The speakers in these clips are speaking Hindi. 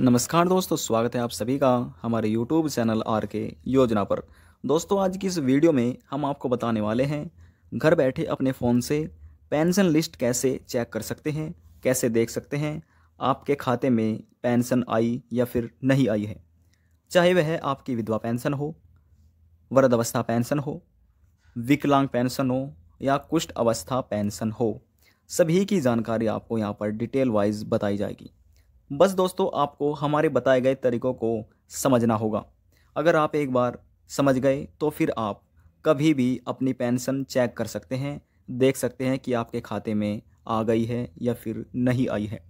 नमस्कार दोस्तों स्वागत है आप सभी का हमारे YouTube चैनल आर के योजना पर दोस्तों आज की इस वीडियो में हम आपको बताने वाले हैं घर बैठे अपने फ़ोन से पेंशन लिस्ट कैसे चेक कर सकते हैं कैसे देख सकते हैं आपके खाते में पेंशन आई या फिर नहीं आई है चाहे वह आपकी विधवा पेंशन हो वरद अवस्था पेंशन हो विकलांग पेंशन हो या कुष्ठ अवस्था पेंशन हो सभी की जानकारी आपको यहाँ पर डिटेल वाइज बताई जाएगी बस दोस्तों आपको हमारे बताए गए तरीक़ों को समझना होगा अगर आप एक बार समझ गए तो फिर आप कभी भी अपनी पेंशन चेक कर सकते हैं देख सकते हैं कि आपके खाते में आ गई है या फिर नहीं आई है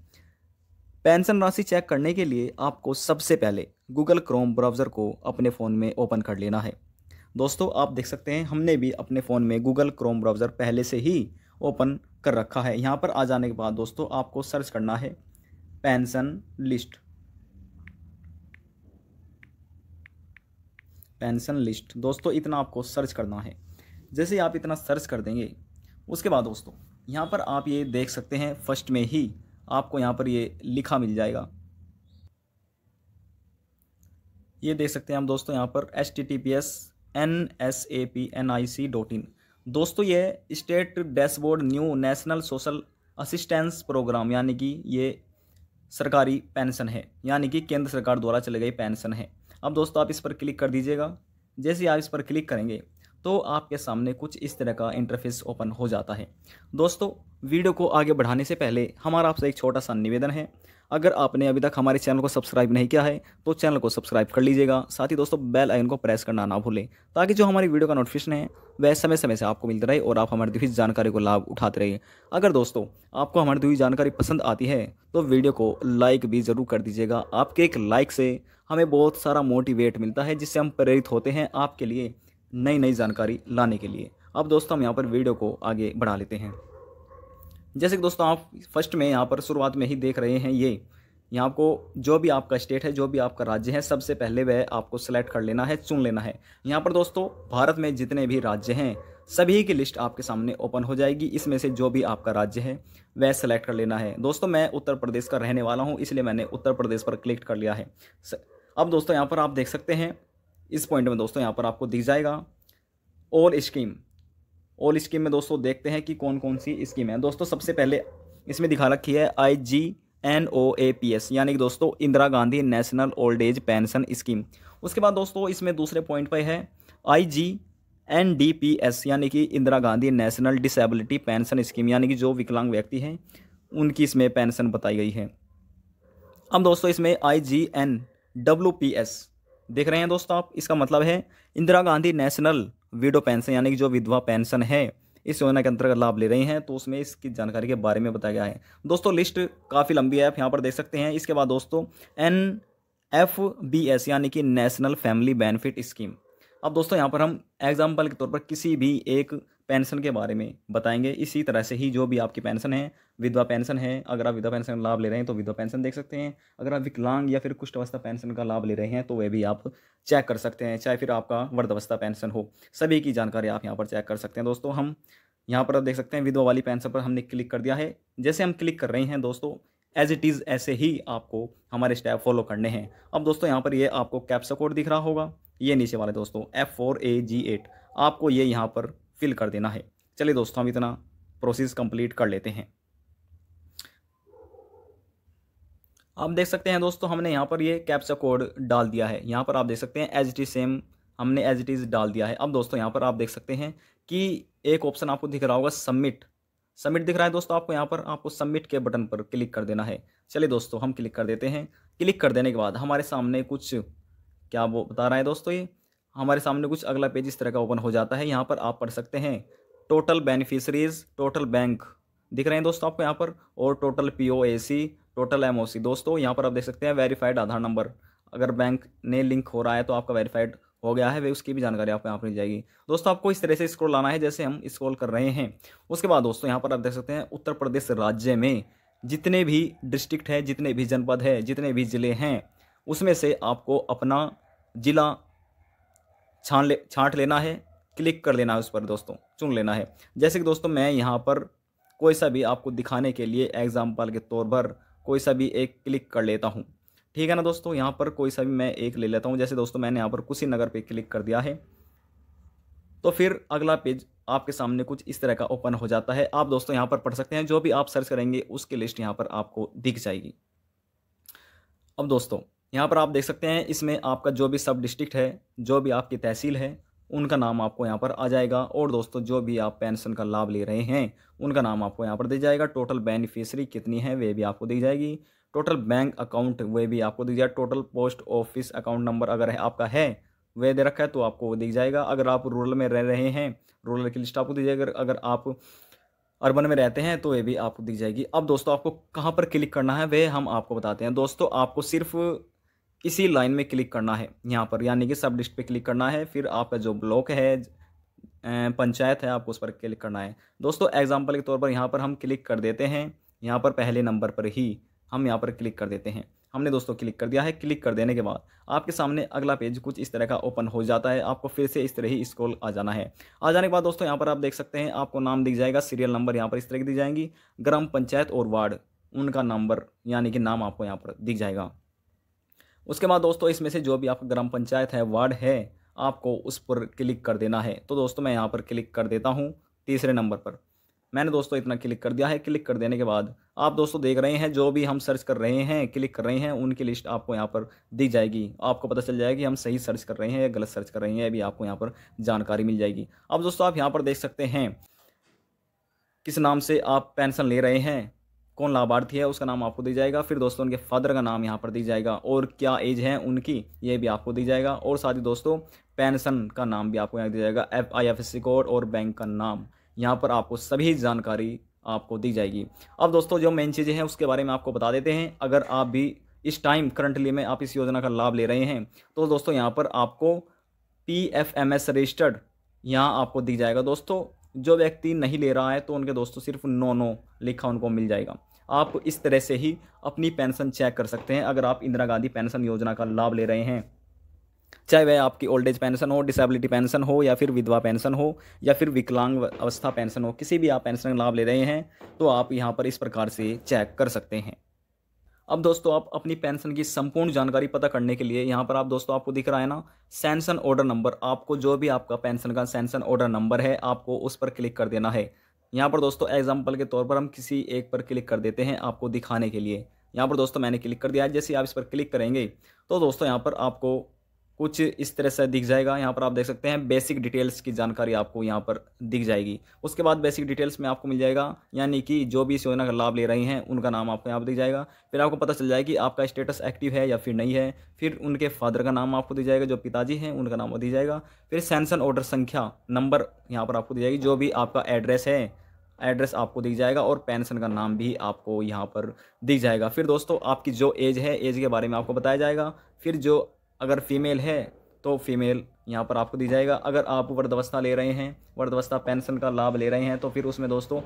पेंशन राशि चेक करने के लिए आपको सबसे पहले गूगल क्रोम ब्राउज़र को अपने फ़ोन में ओपन कर लेना है दोस्तों आप देख सकते हैं हमने भी अपने फ़ोन में गूगल क्रोम ब्राउज़र पहले से ही ओपन कर रखा है यहाँ पर आ जाने के बाद दोस्तों आपको सर्च करना है पेंशन लिस्ट पेंशन लिस्ट दोस्तों इतना आपको सर्च करना है जैसे आप इतना सर्च कर देंगे उसके बाद दोस्तों यहाँ पर आप ये देख सकते हैं फर्स्ट में ही आपको यहाँ पर ये लिखा मिल जाएगा ये देख सकते हैं हम दोस्तों यहाँ पर H T T P S N S A P N I C dot in दोस्तों ये state dashboard new national social assistance programme यानी कि ये सरकारी पेंशन है यानी कि केंद्र सरकार द्वारा चले गई पेंशन है अब दोस्तों आप इस पर क्लिक कर दीजिएगा जैसे ही आप इस पर क्लिक करेंगे तो आपके सामने कुछ इस तरह का इंटरफेस ओपन हो जाता है दोस्तों वीडियो को आगे बढ़ाने से पहले हमारा आपसे एक छोटा सा निवेदन है अगर आपने अभी तक हमारे चैनल को सब्सक्राइब नहीं किया है तो चैनल को सब्सक्राइब कर लीजिएगा साथ ही दोस्तों बेल आइकन को प्रेस करना ना भूलें ताकि जो हमारी वीडियो का नोटिफिकेशन है वह समय समय से आपको मिलता रहे और आप हमारी दी जानकारी को लाभ उठाते रहिए अगर दोस्तों आपको हमारी दी जानकारी पसंद आती है तो वीडियो को लाइक भी ज़रूर कर दीजिएगा आपके एक लाइक से हमें बहुत सारा मोटिवेट मिलता है जिससे हम प्रेरित होते हैं आपके लिए नई नई जानकारी लाने के लिए अब दोस्तों हम यहाँ पर वीडियो को आगे बढ़ा लेते हैं जैसे कि दोस्तों आप फर्स्ट में यहाँ पर शुरुआत में ही देख रहे हैं ये यहाँ को जो भी आपका स्टेट है जो भी आपका राज्य है सबसे पहले वह आपको सेलेक्ट कर लेना है चुन लेना है यहाँ पर दोस्तों भारत में जितने भी राज्य हैं सभी की लिस्ट आपके सामने ओपन हो जाएगी इसमें से जो भी आपका राज्य है वह सेलेक्ट कर लेना है दोस्तों मैं उत्तर प्रदेश का रहने वाला हूँ इसलिए मैंने उत्तर प्रदेश पर क्लिक कर लिया है अब दोस्तों यहाँ पर आप देख सकते हैं इस पॉइंट में दोस्तों यहाँ पर आपको दिख जाएगा ऑल स्कीम ऑल स्कीम में दोस्तों देखते हैं कि कौन कौन सी स्कीम है दोस्तों सबसे पहले इसमें दिखा रखी है I G N O A P S यानी कि दोस्तों Indira Gandhi national old age pension scheme उसके बाद दोस्तों इसमें दूसरे पॉइंट पर है I G N D P S यानी कि Indira Gandhi national disability pension scheme यानी कि जो विकलांग व्यक्ति हैं उनकी इसमें पेंशन बताई गई है अब दोस्तों इसमें I G N W P S देख रहे हैं दोस्तों आप इसका मतलब है Indira Gandhi national widow pension यानी कि जो विधवा पेंशन है इस योजना के अंतर्गत लाभ ले रहे हैं तो उसमें इसकी जानकारी के बारे में बताया गया है दोस्तों लिस्ट काफ़ी लंबी है आप यहाँ पर देख सकते हैं इसके बाद दोस्तों एन एफ बी एस यानी कि नेशनल फैमिली बेनिफिट स्कीम अब दोस्तों यहाँ पर हम एग्जाम्पल के तौर पर किसी भी एक पेंशन के बारे में बताएंगे इसी तरह से ही जो भी आपकी पेंशन है विधवा पेंशन है अगर आप विधवा पेंशन लाभ ले रहे हैं तो विधवा पेंशन देख सकते हैं अगर आप विकलांग या फिर कुष्ठ अवस्था पेंशन का लाभ ले रहे हैं तो वह भी आप चेक कर सकते हैं चाहे फिर आपका वर्धावस्था पेंशन हो सभी की जानकारी आप यहाँ पर चेक कर सकते हैं दोस्तों हम यहाँ पर देख सकते हैं विधवा वाली पेंशन पर हमने क्लिक कर दिया है जैसे हम क्लिक कर रहे हैं दोस्तों एज इट इज़ ऐसे ही आपको हमारे स्टेप फॉलो करने हैं अब दोस्तों यहाँ पर ये आपको कैप्सा कोड दिख रहा होगा ये नीचे वाले दोस्तों F four A G eight आपको ये यहाँ पर फिल कर देना है चलिए दोस्तों हम इतना प्रोसेस कंप्लीट कर लेते हैं आप देख सकते हैं दोस्तों हमने यहाँ पर ये कैप्चा कोड डाल दिया है यहाँ पर आप देख सकते हैं एज इज सेम हमने एज इट इज़ डाल दिया है अब दोस्तों यहाँ पर आप देख सकते हैं कि एक ऑप्शन आपको दिख रहा होगा सबमिट सबमिट दिख रहा है दोस्तों आपको यहाँ पर आपको सबमिट के बटन पर क्लिक कर देना है चलिए दोस्तों हम क्लिक कर देते हैं क्लिक कर देने के बाद हमारे सामने कुछ क्या वो बता रहा है दोस्तों ये हमारे सामने कुछ अगला पेज इस तरह का ओपन हो जाता है यहाँ पर आप पढ़ सकते हैं टोटल बेनिफिशरीज टोटल बैंक दिख रहे हैं दोस्तों आपको यहाँ पर और total P O A C total M O C दोस्तों यहाँ पर आप देख सकते हैं वेरीफाइड आधार नंबर अगर बैंक ने लिंक हो रहा है तो आपका वेरीफाइड हो गया है वे उसकी भी जानकारी आपको यहाँ पर मिल जाएगी दोस्तों आपको इस तरह से स्क्रॉल लाना है जैसे हम स्क्रॉल कर रहे हैं उसके बाद दोस्तों यहाँ पर आप देख सकते हैं उत्तर प्रदेश राज्य में जितने भी डिस्ट्रिक्ट है जितने भी जनपद है जितने भी ज़िले हैं उसमें से आपको अपना ज़िला छान ले छाँट लेना है क्लिक कर लेना है उस पर दोस्तों चुन लेना है जैसे कि दोस्तों मैं यहाँ पर कोई सा भी आपको दिखाने के लिए एग्ज़ाम्पल के तौर पर कोई सा भी एक क्लिक कर लेता हूँ ठीक है ना दोस्तों यहाँ पर कोई सा भी मैं एक ले लेता हूँ जैसे दोस्तों मैंने यहाँ पर कुशीनगर पे क्लिक कर दिया है तो फिर अगला पेज आपके सामने कुछ इस तरह का ओपन हो जाता है आप दोस्तों यहाँ पर पढ़ सकते हैं जो भी आप सर्च करेंगे उसकी लिस्ट यहाँ पर आपको दिख जाएगी अब दोस्तों यहाँ पर आप देख सकते हैं इसमें आपका जो भी सब डिस्ट्रिक्ट है जो भी आपकी तहसील है उनका नाम आपको यहाँ पर आ जाएगा और दोस्तों जो भी आप पेंशन का लाभ ले रहे हैं उनका नाम आपको यहाँ पर दी जाएगा टोटल बेनिफिशरी कितनी है वे भी आपको दी जाएगी टोटल बैंक अकाउंट वे भी आपको दी जाएगा total post office account number अगर है आपका है वे दे रखा है तो आपको वो दिख जाएगा अगर आप रूरल में रह रहे हैं रूरल की लिस्ट आपको दी जाएगी अगर आप अर्बन में रहते हैं तो ये भी आपको दी जाएगी अब दोस्तों आपको कहाँ पर क्लिक करना है वे हम आपको बताते हैं दोस्तों आपको सिर्फ इसी लाइन में क्लिक करना है यहाँ पर यानी कि सब डिस्ट्रिक्ट पे क्लिक करना है फिर आपका जो ब्लॉक है पंचायत है आपको उस पर क्लिक करना है दोस्तों एग्जाम्पल के तौर पर यहाँ पर हम क्लिक कर देते हैं यहाँ पर पहले नंबर पर ही हम यहाँ पर क्लिक कर देते हैं हमने दोस्तों क्लिक कर दिया है क्लिक कर देने के बाद आपके सामने अगला पेज कुछ इस तरह का ओपन हो जाता है आपको फिर से इस तरह ही स्क्रॉल आ जाना है आ जाने के बाद दोस्तों यहाँ पर आप देख सकते हैं आपको नाम दिख जाएगा सीरियल नंबर यहाँ पर इस तरह की दी जाएंगी ग्राम पंचायत और वार्ड उनका नंबर यानी कि नाम आपको यहाँ पर दिख जाएगा उसके बाद दोस्तों इसमें से जो भी आपका ग्राम पंचायत है वार्ड है आपको उस पर क्लिक कर देना है तो दोस्तों मैं यहाँ पर क्लिक कर देता हूँ तीसरे नंबर पर मैंने दोस्तों इतना क्लिक कर दिया है क्लिक कर देने के बाद आप दोस्तों देख रहे हैं जो भी हम सर्च कर रहे हैं क्लिक कर रहे हैं उनकी लिस्ट आपको यहाँ पर दी जाएगी आपको पता चल जाएगा कि हम सही सर्च कर रहे हैं या गलत सर्च कर रहे हैं अभी आपको यहाँ पर जानकारी मिल जाएगी अब दोस्तों आप यहाँ पर देख सकते हैं किस नाम से आप पेंशन ले रहे हैं कौन लाभार्थी है उसका नाम आपको दी जाएगा फिर दोस्तों उनके फादर का नाम यहाँ पर दी जाएगा और क्या एज है उनकी ये भी आपको दी जाएगा और साथ ही दोस्तों पेंशन का नाम भी आपको यहाँ दिया जाएगा F I F S C code और बैंक का नाम यहाँ पर आपको सभी जानकारी आपको दी जाएगी अब दोस्तों जो मेन चीज़ें हैं उसके बारे में आपको बता देते हैं अगर आप भी इस टाइम करंटली में आप इस योजना का लाभ ले रहे हैं तो दोस्तों यहाँ पर आपको P F M S registered यहाँ आपको दी जाएगा दोस्तों जो व्यक्ति नहीं ले रहा है तो उनके दोस्तों सिर्फ नो नो लिखा उनको मिल जाएगा आप इस तरह से ही अपनी पेंशन चेक कर सकते हैं अगर आप इंदिरा गांधी पेंशन योजना का लाभ ले रहे हैं चाहे वह आपकी ओल्ड एज पेंशन हो डिसेबिलिटी पेंशन हो या फिर विधवा पेंशन हो या फिर विकलांग अवस्था पेंशन हो किसी भी आप पेंशन का लाभ ले रहे हैं तो आप यहाँ पर इस प्रकार से चेक कर सकते हैं अब दोस्तों आप अपनी पेंशन की संपूर्ण जानकारी पता करने के लिए यहाँ पर आप दोस्तों आपको दिख रहा है ना सेंसन ऑर्डर नंबर आपको जो भी आपका पेंशन का सेंसन ऑर्डर नंबर है आपको उस पर क्लिक कर देना है यहाँ पर दोस्तों एग्जाम्पल के तौर पर हम किसी एक पर क्लिक कर देते हैं आपको दिखाने के लिए यहाँ पर दोस्तों मैंने क्लिक कर दिया जैसे आप इस पर क्लिक करेंगे तो दोस्तों यहाँ पर आपको कुछ इस तरह से दिख जाएगा यहाँ पर आप देख सकते हैं बेसिक डिटेल्स की जानकारी आपको यहाँ पर दिख जाएगी उसके बाद बेसिक डिटेल्स में आपको मिल जाएगा यानी कि जो भी इस योजना का लाभ ले रहे हैं उनका नाम आपको यहाँ पर दिख जाएगा फिर आपको पता चल जाएगा कि आपका स्टेटस एक्टिव है या फिर नहीं है फिर उनके फादर का नाम आपको दिख जाएगा जो पिताजी हैं उनका नाम दिख जाएगा फिर सेंसन ऑर्डर संख्या नंबर यहाँ पर आपको दी जाएगी जो भी आपका एड्रेस है एड्रेस आपको दिख जाएगा और पेंशन का नाम भी आपको यहाँ पर दिख जाएगा फिर दोस्तों आपकी जो एज है एज के बारे में आपको बताया जाएगा फिर जो अगर फीमेल है तो फीमेल यहाँ पर आपको दी जाएगा अगर आप वर्धवस्था ले रहे हैं वर्धवस्था पेंशन का लाभ ले रहे हैं तो फिर उसमें दोस्तों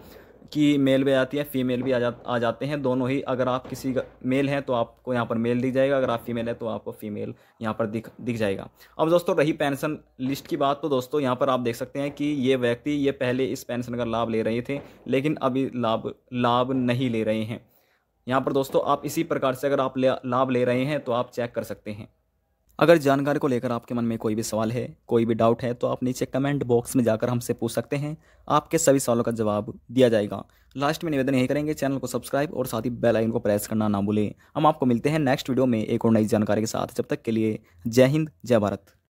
की मेल भी आती है फीमेल भी आ जा आ जाते हैं दोनों ही अगर आप किसी मेल हैं तो आपको यहाँ पर मेल दी जाएगा अगर आप फीमेल है तो आपको फीमेल यहाँ पर दिख दिख जाएगा अब दोस्तों रही पेंशन लिस्ट की बात तो दोस्तों यहाँ पर आप देख सकते हैं कि ये व्यक्ति ये पहले इस पेंशन का लाभ ले रहे थे लेकिन अभी लाभ लाभ नहीं ले रहे हैं यहाँ पर दोस्तों आप इसी प्रकार से अगर आप लाभ ले रहे हैं तो आप चेक कर सकते हैं अगर जानकारी को लेकर आपके मन में कोई भी सवाल है कोई भी डाउट है तो आप नीचे कमेंट बॉक्स में जाकर हमसे पूछ सकते हैं आपके सभी सवालों का जवाब दिया जाएगा लास्ट में निवेदन यही करेंगे चैनल को सब्सक्राइब और साथ ही बेल आइकन को प्रेस करना ना भूलें हम आपको मिलते हैं नेक्स्ट वीडियो में एक और नई जानकारी के साथ जब तक के लिए जय हिंद जय भारत